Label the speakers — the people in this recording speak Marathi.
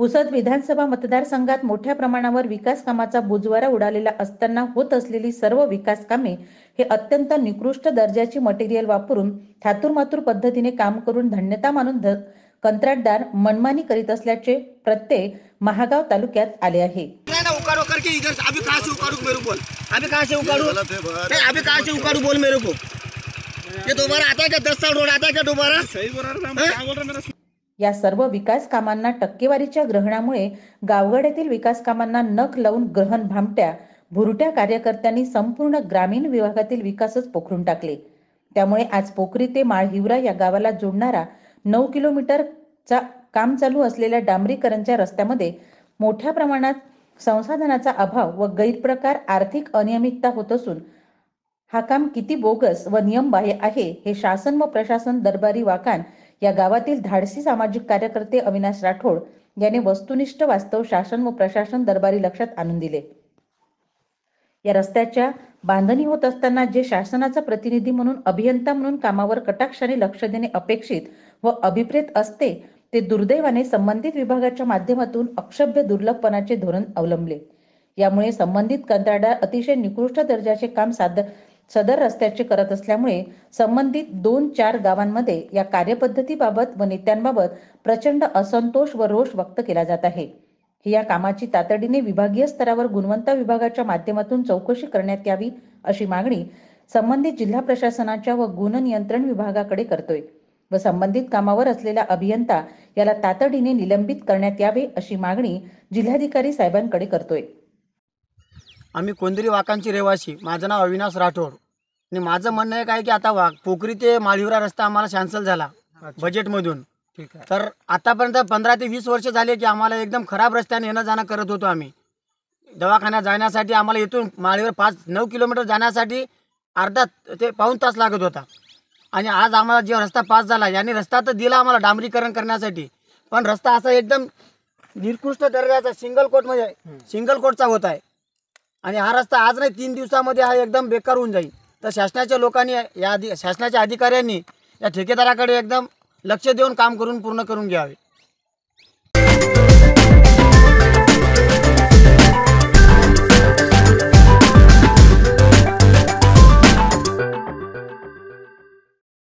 Speaker 1: पुसद विधानसभा मतदारसंघात मोठ्या प्रमाणावर विकास कामाचा बुजवारा उडालेला असताना होत असलेली सर्व विकास कामे हे अत्यंत निकृष्ट दर्जाची मटेरियल वापरून थातुरमातूर पद्धतीने काम करून धन्यता मानून कंत्राटदार मनमानी करीत असल्याचे प्रत्यय महागाव तालुक्यात आले आहे या सर्व विकास कामांना टक्केवारीच्या ग्रहणामुळे गावगड्यातील विकास कामांना नख लावून ग्रहण भामट्या भुरट्या कार्यकर्त्यांनी संपूर्ण ग्रामीण विभागातील विकासच पोखरून टाकले त्यामुळे आज पोखरी ते माळहिवरा या गावाला जोडणारा नऊ किलोमीटरचा काम चालू असलेल्या डांबरीकरणच्या रस्त्यामध्ये मोठ्या प्रमाणात संसाधनाचा अभाव व गैरप्रकार आर्थिक अनियमितता होत असून हा काम किती बोगस व नियमबाह्य आहे हे शासन व प्रशासन दरबारी वाकान या गावातील धाडसी सामाजिक कार्यकर्ते अविनाश राठोड यांनी वस्तुनिष्ठ वास्तव शासन व प्रशासन दरबारी लक्षात आणून दिले या रस्त्याच्या बांधणी होत असताना जे शासनाचा प्रतिनिधी म्हणून अभियंता म्हणून कामावर कटाक्षाने लक्ष देणे अपेक्षित व अभिप्रेत असते ते दुर्दैवाने संबंधित विभागाच्या माध्यमातून अक्षभ्य दुर्लभपणाचे धोरण अवलंबले यामुळे संबंधित कंत्राटदार अतिशय निकृष्ट दर्जाचे काम साध्य सदर रस्त्याचे करत असल्यामुळे संबंधित दोन चार गावांमध्ये या कार्यपद्धतीबाबत व नेत्यांबाबत प्रचंड असंतोष व रोष व्यक्त केला जात आहे या कामाची तातडीने विभागीय स्तरावर गुणवत्ता विभागाच्या माध्यमातून चौकशी करण्यात यावी अशी मागणी संबंधित जिल्हा प्रशासनाच्या व गुण नियंत्रण विभागाकडे करतोय व संबंधित कामावर असलेला अभियंता याला तातडीने निलंबित करण्यात यावे अशी मागणी जिल्हाधिकारी साहेबांकडे करतोय
Speaker 2: आम्ही कोंदरी वाकांची रहिवासी माझं नाव अविनाश राठोड आणि माझं म्हणणं एक आहे की आता वाघ पोखरी ते माळीवरा रस्ता आम्हाला सॅन्सल झाला बजेटमधून तर आतापर्यंत पंधरा ते वीस वर्ष झाले की आम्हाला एकदम खराब रस्त्याने येणं जाणं करत होतो आम्ही दवाखान्यात जाण्यासाठी आम्हाला इथून माळीवर पाच नऊ किलोमीटर जाण्यासाठी अर्धा ते पाऊन तास लागत होता आणि आज आम्हाला जे रस्ता पास झाला याने रस्ता तर दिला आम्हाला डांबरीकरण करण्यासाठी पण रस्ता असा एकदम निकृष्ट दर्जाचा सिंगल कोटमध्ये सिंगल कोटचा होत आहे आणि हा रस्ता आज नाही तीन दिवसामध्ये हा एकदम बेकार होऊन जाईल तर शासनाच्या लोकांनी या शासनाच्या अधिकाऱ्यांनी या ठेकेदाराकडे एकदम लक्ष देऊन काम करून पूर्ण करून घ्यावे